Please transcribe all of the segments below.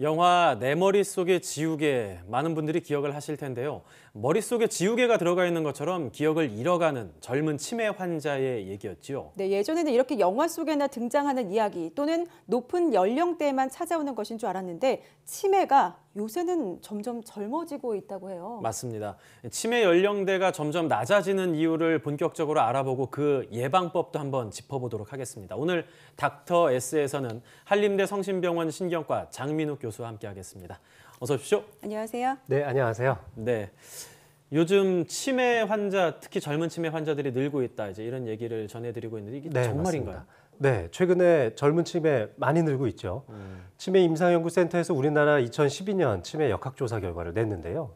영화 내 머릿속의 지우개 많은 분들이 기억을 하실 텐데요. 머릿속에 지우개가 들어가 있는 것처럼 기억을 잃어가는 젊은 치매 환자의 얘기였죠 네, 예전에는 이렇게 영화 속에나 등장하는 이야기 또는 높은 연령대에만 찾아오는 것인 줄 알았는데 치매가 요새는 점점 젊어지고 있다고 해요. 맞습니다. 치매 연령대가 점점 낮아지는 이유를 본격적으로 알아보고 그 예방법도 한번 짚어보도록 하겠습니다. 오늘 닥터 S에서는 한림대 성심병원 신경과 장민욱 교수와 함께하겠습니다. 어서 오십시오. 안녕하세요. 네, 안녕하세요. 네. 요즘 치매 환자, 특히 젊은 치매 환자들이 늘고 있다 이제 이런 얘기를 전해드리고 있는데 이게 네, 정말인가요? 맞습니다. 네, 최근에 젊은 치매 많이 늘고 있죠. 음. 치매 임상연구센터에서 우리나라 2012년 치매 역학조사 결과를 냈는데요.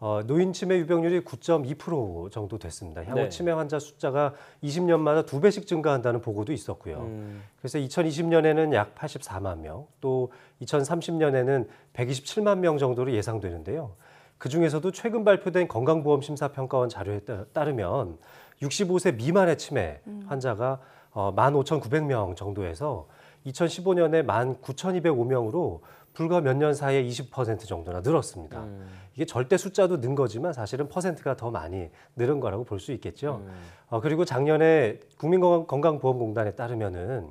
어, 노인 치매 유병률이 9.2% 정도 됐습니다. 향후 네. 치매 환자 숫자가 20년마다 두 배씩 증가한다는 보고도 있었고요. 음. 그래서 2020년에는 약 84만 명, 또 2030년에는 127만 명 정도로 예상되는데요. 그 중에서도 최근 발표된 건강보험심사평가원 자료에 따르면 65세 미만의 치매 음. 환자가 음. 어, 15,900명 정도에서 2015년에 19,205명으로 불과 몇 년 사이에 20% 정도나 늘었습니다. 음. 이게 절대 숫자도 는 거지만 사실은 퍼센트가 더 많이 늘은 거라고 볼 수 있겠죠. 음. 어, 그리고 작년에 국민건강보험공단에 따르면은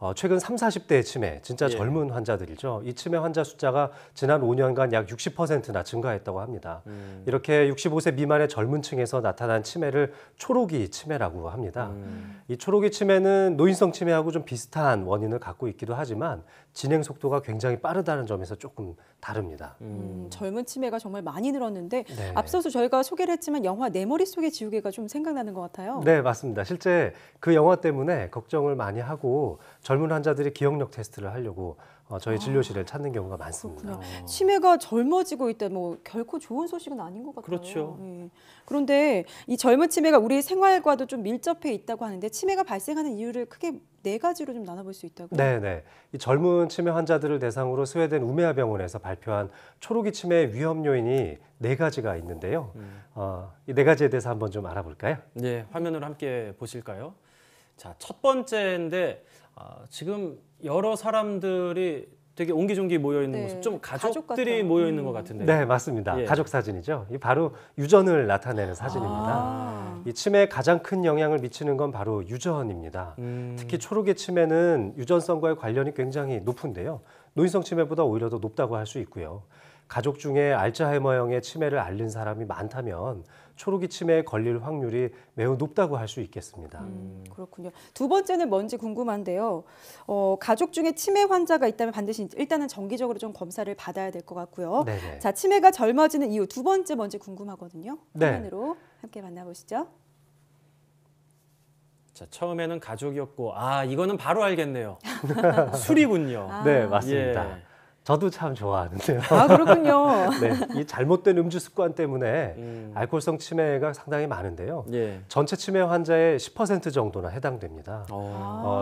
어, 최근 3, 40대 치매, 진짜 예. 젊은 환자들이죠. 이 치매 환자 숫자가 지난 5년간 약 60%나 증가했다고 합니다. 음. 이렇게 65세 미만의 젊은 층에서 나타난 치매를 초록이 치매라고 합니다. 음. 이 초록이 치매는 노인성 치매하고 좀 비슷한 원인을 갖고 있기도 하지만 진행 속도가 굉장히 빠르다는 점에서 조금 다릅니다. 음. 음 젊은 치매가 정말 많이 늘었는데 네. 앞서서 저희가 소개를 했지만 영화 내 머릿속의 지우개가 좀 생각나는 것 같아요. 네, 맞습니다. 실제 그 영화 때문에 걱정을 많이 하고 젊은 환자들이 기억력 테스트를 하려고 어, 저희 아. 진료실을 찾는 경우가 많습니다. 그렇구나. 어. 치매가 젊어지고 있다. 뭐 결코 좋은 소식은 아닌 것 같아요. 그렇죠. 예. 그런데 이 젊은 치매가 우리 생활과도 좀 밀접해 있다고 하는데 치매가 발생하는 이유를 크게 네 가지로 좀 나눠볼 수 있다고요? 네, 네. 이 젊은 치매 환자들을 대상으로 스웨덴 우메아 병원에서 발표한 초록이 치매 위험 요인이 네 가지가 있는데요. 음. 어, 이네 가지에 대해서 한번 좀 알아볼까요? 네, 화면으로 함께 보실까요? 자, 첫 번째인데 아, 지금 여러 사람들이 되게 옹기종기 모여 있는 네, 모습, 좀 가족들이 가족 모여 있는 것 음. 같은데. 네, 맞습니다. 예. 가족 사진이죠. 이 바로 유전을 나타내는 사진입니다. 아. 이 치매에 가장 큰 영향을 미치는 건 바로 유전입니다. 음. 특히 초록의 치매는 유전성과의 관련이 굉장히 높은데요. 노인성 치매보다 오히려 더 높다고 할 수 있고요. 가족 중에 알츠하이머형의 치매를 앓는 사람이 많다면 초록이 치매에 걸릴 확률이 매우 높다고 할 수 있겠습니다. 음, 음, 그렇군요. 두 번째는 뭔지 궁금한데요. 어, 가족 중에 치매 환자가 있다면 반드시 일단은 정기적으로 좀 검사를 받아야 될 것 같고요. 네네. 자, 치매가 젊어지는 이유 두 번째 뭔지 궁금하거든요. 네. 화면으로 네. 함께 만나보시죠. 자, 처음에는 가족이었고 아 이거는 바로 알겠네요. 술이군요. 아. 네 맞습니다. 예. 저도 참 좋아하는데요. 아 그렇군요. 네, 이 잘못된 음주 습관 때문에 음. 알코올성 치매가 상당히 많은데요. 예. 전체 치매 환자의 10% 정도나 해당됩니다. 어.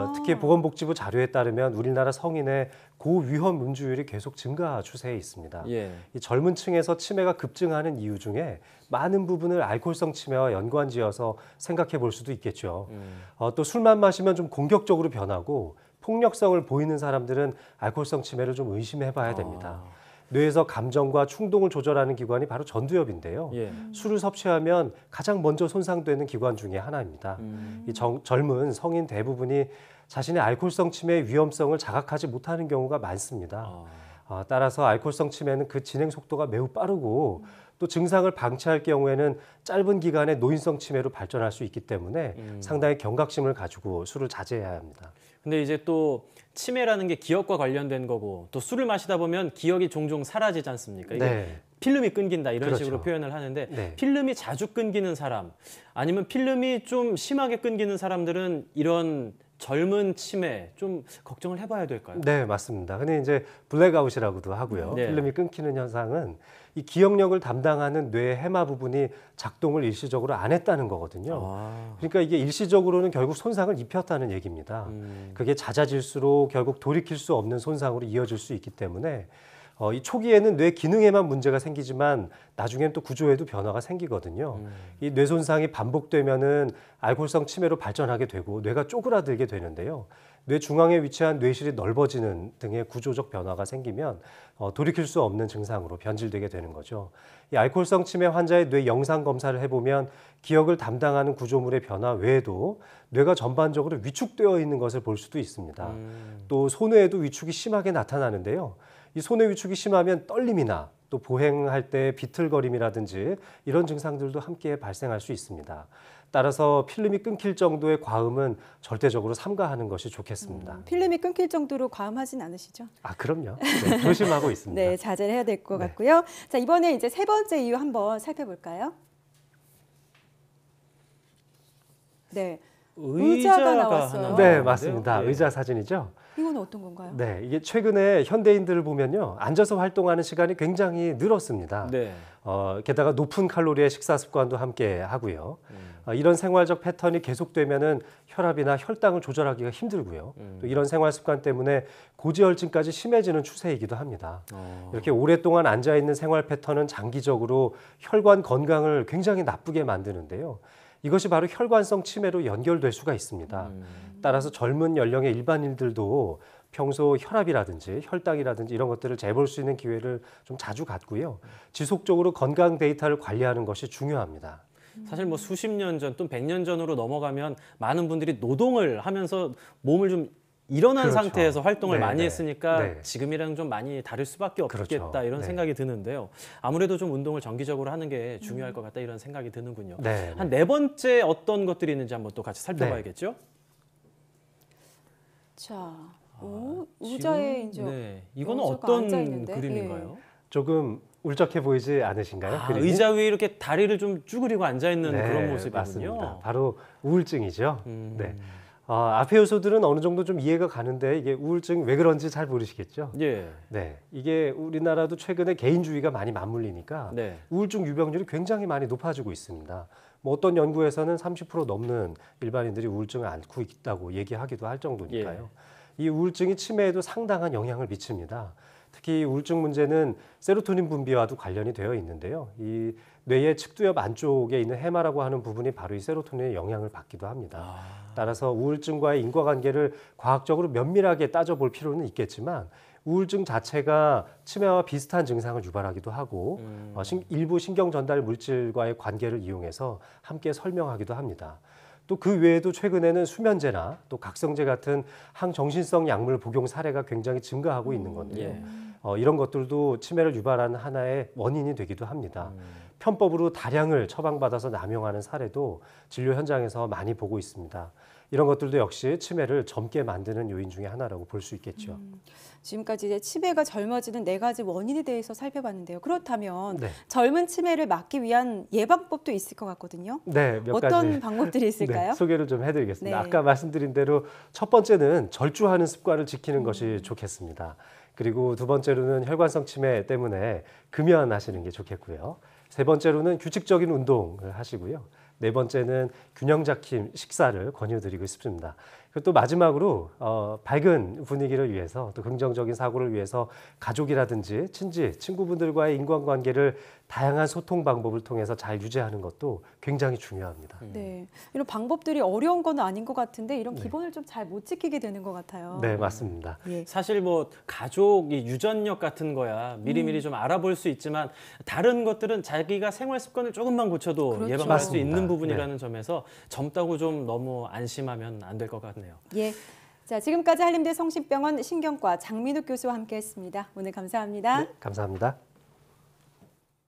어, 특히 보건복지부 자료에 따르면 우리나라 성인의 고위험 음주율이 계속 증가 추세에 있습니다. 예. 이 젊은 층에서 치매가 급증하는 이유 중에 많은 부분을 알코올성 치매와 연관지어서 생각해 볼 수도 있겠죠. 음. 어, 또 술만 마시면 좀 공격적으로 변하고 폭력성을 보이는 사람들은 알코올성 치매를 좀 의심해 봐야 아. 됩니다. 아. 뇌에서 감정과 충동을 조절하는 기관이 바로 전두엽인데요. 예. 술을 섭취하면 가장 먼저 손상되는 기관 중의 하나입니다. 음. 이 정, 젊은 성인 대부분이 자신의 알코올성 치매의 위험성을 자각하지 못하는 경우가 많습니다. 아. 어, 따라서 알코올성 치매는 그 진행 속도가 매우 빠르고 또 증상을 방치할 경우에는 짧은 기간에 노인성 치매로 발전할 수 있기 때문에 음. 상당히 경각심을 가지고 술을 자제해야 합니다. 근데 이제 또 치매라는 게 기억과 관련된 거고 또 술을 마시다 보면 기억이 종종 사라지지 않습니까? 이게 네. 필름이 끊긴다 이런 그렇죠. 식으로 표현을 하는데 네. 필름이 자주 끊기는 사람 아니면 필름이 좀 심하게 끊기는 사람들은 이런 젊은 치매 좀 걱정을 해봐야 될까요? 네, 맞습니다. 근데 이제 블랙아웃이라고도 하고요. 네. 필름이 끊기는 현상은 이 기억력을 담당하는 뇌 해마 부분이 작동을 일시적으로 안 했다는 거거든요. 아. 그러니까 이게 일시적으로는 결국 손상을 입혔다는 얘기입니다. 음. 그게 잦아질수록 결국 돌이킬 수 없는 손상으로 이어질 수 있기 때문에 어, 이 초기에는 뇌 기능에만 문제가 생기지만 나중에는 또 구조에도 변화가 생기거든요. 음. 이뇌 손상이 반복되면은 알코올성 치매로 발전하게 되고 뇌가 쪼그라들게 되는데요. 뇌 중앙에 위치한 뇌실이 넓어지는 등의 구조적 변화가 생기면 어, 돌이킬 수 없는 증상으로 변질되게 되는 거죠. 이 알코올성 치매 환자의 뇌 영상 검사를 해보면 기억을 담당하는 구조물의 변화 외에도 뇌가 전반적으로 위축되어 있는 것을 볼 수도 있습니다. 음. 또 손해에도 위축이 심하게 나타나는데요. 이 손의 위축이 심하면 떨림이나 또 보행할 때 비틀거림이라든지 이런 증상들도 함께 발생할 수 있습니다. 따라서 필름이 끊길 정도의 과음은 절대적으로 삼가하는 것이 좋겠습니다. 음, 필름이 끊길 정도로 과음하진 않으시죠? 아 그럼요. 네, 조심하고 있습니다. 네, 자제를 해야 될것 네. 같고요. 자 이번에 이제 세 번째 이유 한번 살펴볼까요? 네. 의자가, 나왔어요. 네, 맞습니다. 네. 의자 사진이죠. 이건 어떤 건가요? 네, 이게 최근에 현대인들을 보면요. 앉아서 활동하는 시간이 굉장히 늘었습니다. 네. 어, 게다가 높은 칼로리의 식사 습관도 함께 하고요. 음. 어, 이런 생활적 패턴이 계속되면은 혈압이나 혈당을 조절하기가 힘들고요. 음. 또 이런 생활 습관 때문에 고지혈증까지 심해지는 추세이기도 합니다. 어. 이렇게 오랫동안 앉아 있는 생활 패턴은 장기적으로 혈관 건강을 굉장히 나쁘게 만드는데요. 이것이 바로 혈관성 치매로 연결될 수가 있습니다. 음. 따라서 젊은 연령의 일반인들도 평소 혈압이라든지 혈당이라든지 이런 것들을 재볼 수 있는 기회를 좀 자주 갖고요. 지속적으로 건강 데이터를 관리하는 것이 중요합니다. 사실 뭐 수십 년 전, 또백년 전으로 넘어가면 많은 분들이 노동을 하면서 몸을 좀 일어난 그렇죠. 상태에서 활동을 네 많이 네. 했으니까 네 지금이랑 좀 많이 다를 수밖에 그렇죠. 없겠다 그렇죠. 이런 네. 생각이 드는데요. 아무래도 좀 운동을 정기적으로 하는 게 중요할 것 같다 이런 생각이 드는군요. 한네 네. 네 번째 어떤 것들이 있는지 한번 또 같이 살펴봐야겠죠. 자, 오, 아, 의자에 지 이제 네. 이거는 어떤 그림인가요? 예. 조금 울적해 보이지 않으신가요? 아, 의자 위에 이렇게 다리를 좀 쭈그리고 앉아 있는 네, 그런 모습이군요. 맞습니다. 바로 우울증이죠. 음. 네. 아, 앞의 요소들은 어느 정도 좀 이해가 가는데 이게 우울증 왜 그런지 잘 모르시겠죠? 예. 네. 이게 우리나라도 최근에 개인주의가 많이 맞물리니까 네. 우울증 유병률이 굉장히 많이 높아지고 있습니다. 뭐 어떤 연구에서는 30% 넘는 일반인들이 우울증을 앓고 있다고 얘기하기도 할 정도니까요. 예. 이 우울증이 치매에도 상당한 영향을 미칩니다. 특히 우울증 문제는 세로토닌 분비와도 관련이 되어 있는데요. 이 뇌의 측두엽 안쪽에 있는 해마라고 하는 부분이 바로 이 세로토닌의 영향을 받기도 합니다. 아. 따라서 우울증과의 인과관계를 과학적으로 면밀하게 따져볼 필요는 있겠지만 우울증 자체가 치매와 비슷한 증상을 유발하기도 하고 음. 어, 신, 일부 신경 전달 물질과의 관계를 이용해서 함께 설명하기도 합니다. 또 그 외에도 최근에는 수면제나 또 각성제 같은 항정신성 약물 복용 사례가 굉장히 증가하고 있는 건데요. 음. 예. 어, 이런 것들도 치매를 유발하는 하나의 원인이 되기도 합니다. 음. 편법으로 다량을 처방받아서 남용하는 사례도 진료 현장에서 많이 보고 있습니다. 이런 것들도 역시 치매를 젊게 만드는 요인 중의 하나라고 볼 수 있겠죠. 음, 지금까지 이제 치매가 젊어지는 네 가지 원인에 대해서 살펴봤는데요. 그렇다면 네. 젊은 치매를 막기 위한 예방법도 있을 것 같거든요. 네, 어떤 가지. 방법들이 네, 있을까요? 네, 소개를 좀 해드리겠습니다. 네. 아까 말씀드린 대로 첫 번째는 절주하는 습관을 지키는 음. 것이 좋겠습니다. 그리고 두 번째로는 혈관성 치매 때문에 금연하시는 게 좋겠고요. 세 번째로는 규칙적인 운동을 하시고요. 네 번째는 균형 잡힌 식사를 권유드리고 싶습니다. 그리고 또 마지막으로 어, 밝은 분위기를 위해서 또 긍정적인 사고를 위해서 가족이라든지 친지, 친구분들과의 인간관계를 다양한 소통 방법을 통해서 잘 유지하는 것도 굉장히 중요합니다. 음. 네, 이런 방법들이 어려운 건 아닌 것 같은데 이런 네. 기본을 네. 좀잘 못 지키게 되는 것 같아요. 네, 맞습니다. 예. 사실 뭐 가족이 유전력 같은 거야 미리미리 음. 좀 알아볼 수 있지만 다른 것들은 자기가 생활 습관을 조금만 고쳐도 그렇죠. 예방할 수 있는 부분이라는 네. 점에서 젊다고 좀 너무 안심하면 안 될 것 같네요. 거네요. 예. 자, 지금까지 한림대 성심병원 신경과 장민욱 교수와 함께했습니다. 오늘 감사합니다. 네, 감사합니다.